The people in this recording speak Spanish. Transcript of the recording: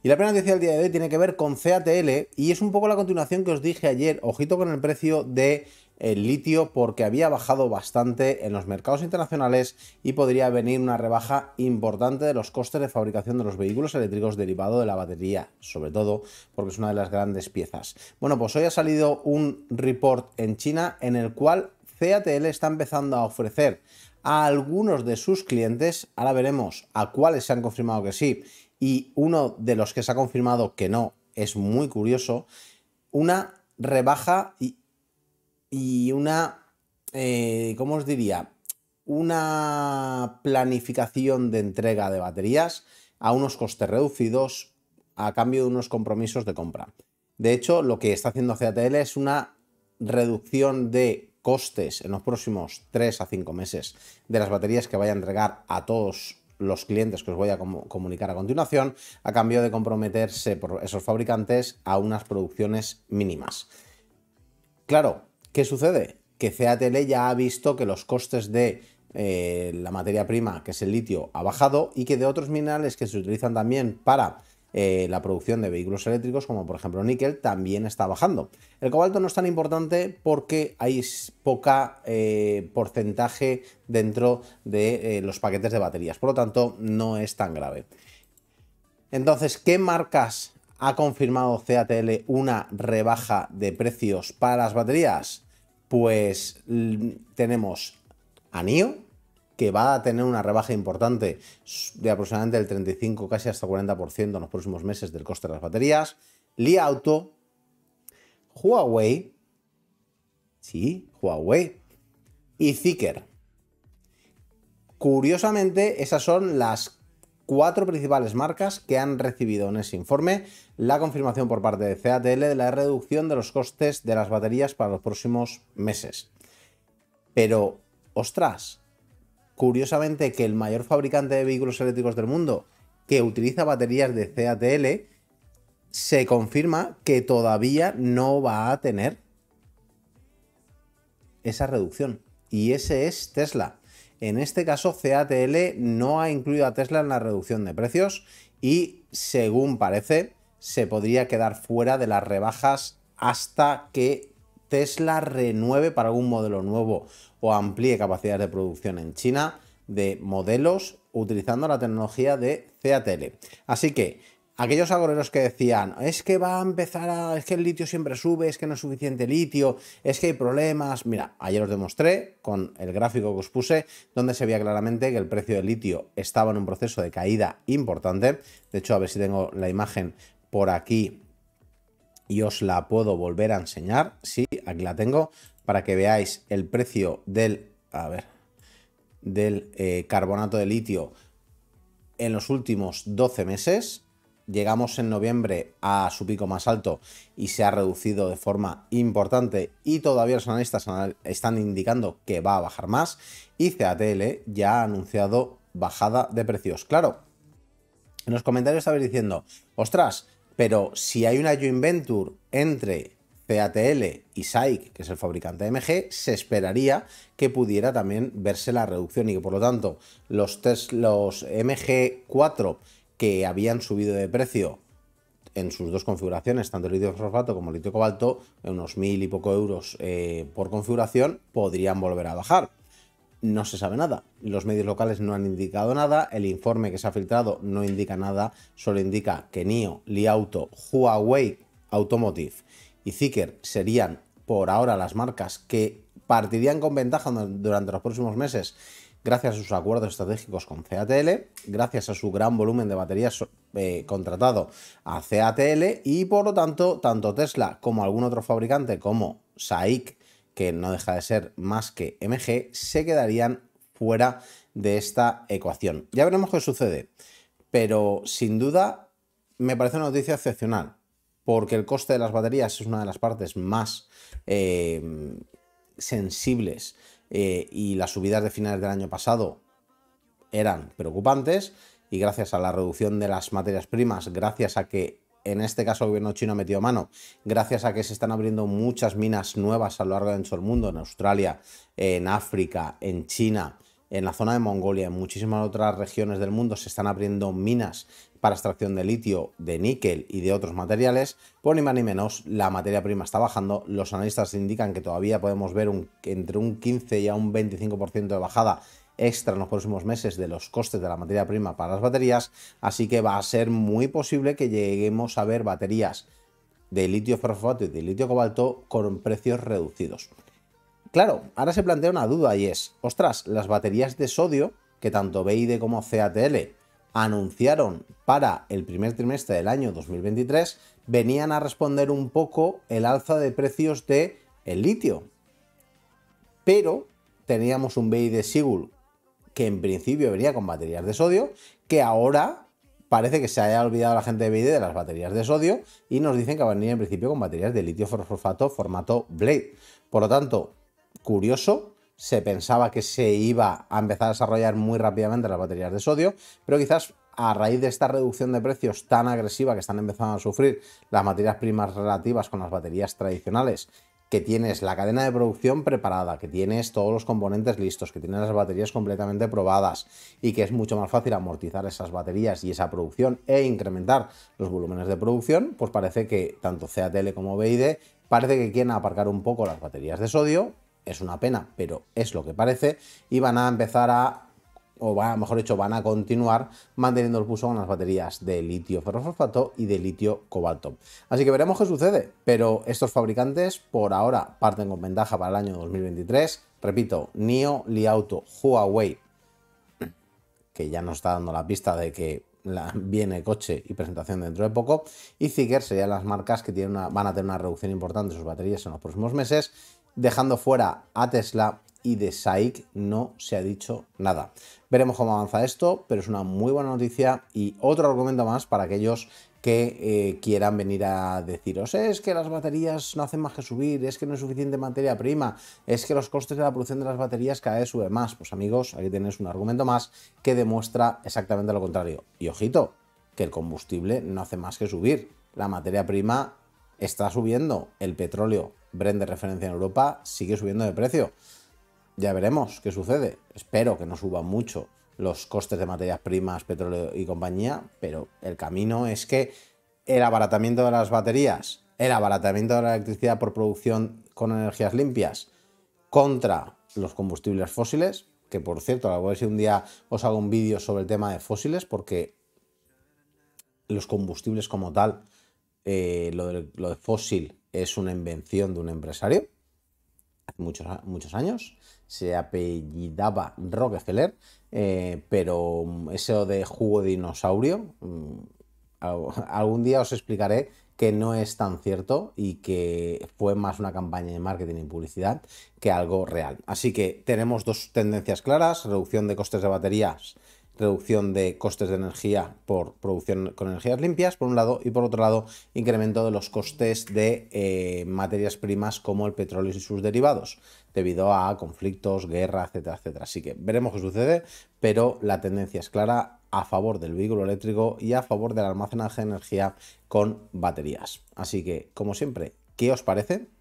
Y la primera noticia del día de hoy tiene que ver con CATL y es un poco la continuación que os dije ayer. Ojito con el precio de el eh, litio porque había bajado bastante en los mercados internacionales y podría venir una rebaja importante de los costes de fabricación de los vehículos eléctricos derivados de la batería, sobre todo porque es una de las grandes piezas. Bueno, pues hoy ha salido un report en China en el cual CATL está empezando a ofrecer a algunos de sus clientes, ahora veremos a cuáles se han confirmado que sí y uno de los que se ha confirmado que no, es muy curioso, una rebaja y, una, eh, ¿cómo os diría? Una planificación de entrega de baterías a unos costes reducidos a cambio de unos compromisos de compra. De hecho, lo que está haciendo CATL es una reducción de costes en los próximos 3 a 5 meses de las baterías que vaya a entregar a todos los clientes que os voy a comunicar a continuación, a cambio de comprometerse por esos fabricantes a unas producciones mínimas. Claro, ¿qué sucede? Que CATL ya ha visto que los costes de eh, la materia prima, que es el litio, ha bajado y que de otros minerales que se utilizan también para eh, la producción de vehículos eléctricos, como por ejemplo níquel, también está bajando. El cobalto no es tan importante porque hay poca eh, porcentaje dentro de eh, los paquetes de baterías, por lo tanto no es tan grave. Entonces, ¿qué marcas ha confirmado CATL una rebaja de precios para las baterías? Pues tenemos a NIO, que va a tener una rebaja importante de aproximadamente el 35, casi hasta 40% en los próximos meses del coste de las baterías. Li Auto, Huawei, Huawei y Zicker. Curiosamente, esas son las cuatro principales marcas que han recibido en ese informe la confirmación por parte de CATL de la reducción de los costes de las baterías para los próximos meses. Pero, ostras, curiosamente que el mayor fabricante de vehículos eléctricos del mundo, que utiliza baterías de CATL, se confirma que todavía no va a tener esa reducción. Y ese es Tesla. En este caso, CATL no ha incluido a Tesla en la reducción de precios y, según parece, se podría quedar fuera de las rebajas hasta que Tesla renueve para algún modelo nuevo o amplíe capacidades de producción en China de modelos utilizando la tecnología de CATL. Así que aquellos agoreros que decían, es que va a empezar a, es que el litio siempre sube, es que no es suficiente litio, es que hay problemas. Mira, ayer os demostré con el gráfico que os puse, donde se veía claramente que el precio del litio estaba en un proceso de caída importante. De hecho, a ver si tengo la imagen por aquí y os la puedo volver a enseñar. Sí, aquí la tengo para que veáis el precio del, a del eh, carbonato de litio en los últimos 12 meses. Llegamos en noviembre a su pico más alto y se ha reducido de forma importante y todavía los analistas están indicando que va a bajar más y CATL ya ha anunciado bajada de precios. Claro, en los comentarios estabais diciendo, ostras, pero si hay una joint venture entre CATL y SAIC, que es el fabricante de MG, se esperaría que pudiera también verse la reducción y que por lo tanto los, los MG4 que habían subido de precio en sus dos configuraciones, tanto litio fosfato como litio cobalto, en unos mil y poco euros eh, por configuración, podrían volver a bajar. No se sabe nada. Los medios locales no han indicado nada. El informe que se ha filtrado no indica nada. Solo indica que NIO, Li Auto, Huawei Automotive y Zicker serían por ahora las marcas que partirían con ventaja durante los próximos meses gracias a sus acuerdos estratégicos con CATL, gracias a su gran volumen de baterías eh, contratado a CATL y por lo tanto tanto Tesla como algún otro fabricante como SAIC, que no deja de ser más que MG, se quedarían fuera de esta ecuación. Ya veremos qué sucede, pero sin duda me parece una noticia excepcional porque el coste de las baterías es una de las partes más eh, sensibles eh, y las subidas de finales del año pasado eran preocupantes y gracias a la reducción de las materias primas, gracias a que en este caso el gobierno chino ha metido mano, gracias a que se están abriendo muchas minas nuevas a lo largo de todo el mundo, en Australia, en África, en China, en la zona de Mongolia, y en muchísimas otras regiones del mundo se están abriendo minas para extracción de litio, de níquel y de otros materiales, por pues ni más ni menos la materia prima está bajando, los analistas indican que todavía podemos ver un, entre un 15 y un 25% de bajada extra en los próximos meses de los costes de la materia prima para las baterías, así que va a ser muy posible que lleguemos a ver baterías de litio fosfato y de litio cobalto con precios reducidos claro, ahora se plantea una duda y es, ostras, las baterías de sodio, que tanto BID como CATL anunciaron para el primer trimestre del año 2023, venían a responder un poco el alza de precios de el litio. Pero teníamos un BID Sigul que en principio venía con baterías de sodio, que ahora parece que se haya olvidado la gente de BID de las baterías de sodio y nos dicen que van a venir en principio con baterías de litio fosfato formato Blade. Por lo tanto, curioso. Se pensaba que se iba a empezar a desarrollar muy rápidamente las baterías de sodio, pero quizás a raíz de esta reducción de precios tan agresiva que están empezando a sufrir las materias primas relativas con las baterías tradicionales, que tienes la cadena de producción preparada, que tienes todos los componentes listos, que tienes las baterías completamente probadas y que es mucho más fácil amortizar esas baterías y esa producción e incrementar los volúmenes de producción, pues parece que tanto CATL como BID parece que quieren aparcar un poco las baterías de sodio es una pena, pero es lo que parece, y van a empezar a o mejor dicho, van a continuar manteniendo el pulso con las baterías de litio ferrofosfato y de litio cobalto. Así que veremos qué sucede, pero estos fabricantes por ahora parten con ventaja para el año 2023. Repito, NIO, LIAUTO, Huawei, que ya nos está dando la pista de que viene coche y presentación dentro de poco, y Ziger serían las marcas que tienen van a tener una reducción importante de sus baterías en los próximos meses, dejando fuera a Tesla y de SAIC no se ha dicho nada. Veremos cómo avanza esto, pero es una muy buena noticia y otro argumento más para aquellos que eh, quieran venir a deciros eh, es que las baterías no hacen más que subir, es que no es suficiente materia prima, es que los costes de la producción de las baterías cada vez suben más. Pues amigos, aquí tenéis un argumento más que demuestra exactamente lo contrario. Y ojito, que el combustible no hace más que subir, la materia prima está subiendo, el petróleo Brent de referencia en Europa sigue subiendo de precio. Ya veremos qué sucede. Espero que no suban mucho los costes de materias primas, petróleo y compañía, pero el camino es que el abaratamiento de las baterías, el abaratamiento de la electricidad por producción con energías limpias contra los combustibles fósiles, que por cierto, a ver si un día os hago un vídeo sobre el tema de fósiles, porque los combustibles como tal, eh, lo de fósil es una invención de un empresario, hace muchos, muchos años, se apellidaba Rockefeller, eh, pero eso de jugo dinosaurio, mm, algún día os explicaré que no es tan cierto y que fue más una campaña de marketing y publicidad que algo real. Así que tenemos dos tendencias claras, reducción de costes de baterías reducción de costes de energía por producción con energías limpias, por un lado, y por otro lado, incremento de los costes de eh, materias primas como el petróleo y sus derivados, debido a conflictos, guerra, etcétera, etcétera. Así que veremos qué sucede, pero la tendencia es clara a favor del vehículo eléctrico y a favor del almacenaje de energía con baterías. Así que, como siempre, ¿qué os parece?